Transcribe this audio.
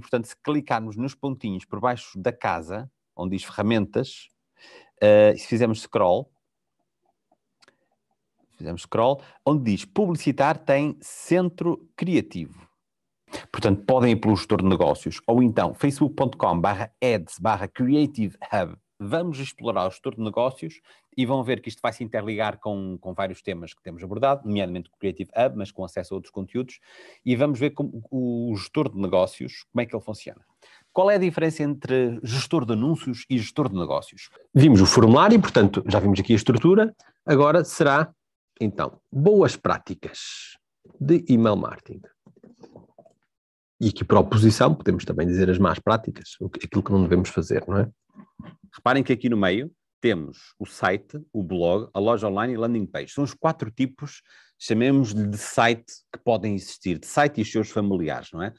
E, portanto, se clicarmos nos pontinhos por baixo da casa, onde diz ferramentas, uh, se fizermos scroll, fizemos scroll, onde diz publicitar tem centro criativo. Portanto, podem ir pelo gestor de negócios ou então facebook.com barra ads barra creative hub vamos explorar o setor de negócios e vão ver que isto vai se interligar com, com vários temas que temos abordado, nomeadamente com o Creative Hub, mas com acesso a outros conteúdos, e vamos ver como o gestor de negócios, como é que ele funciona. Qual é a diferença entre gestor de anúncios e gestor de negócios? Vimos o formulário, portanto, já vimos aqui a estrutura. Agora será, então, boas práticas de email marketing. E aqui para a oposição podemos também dizer as más práticas, aquilo que não devemos fazer, não é? Reparem que aqui no meio temos o site, o blog, a loja online e landing page. São os quatro tipos, chamemos-lhe de site, que podem existir, de site e os seus familiares, não é?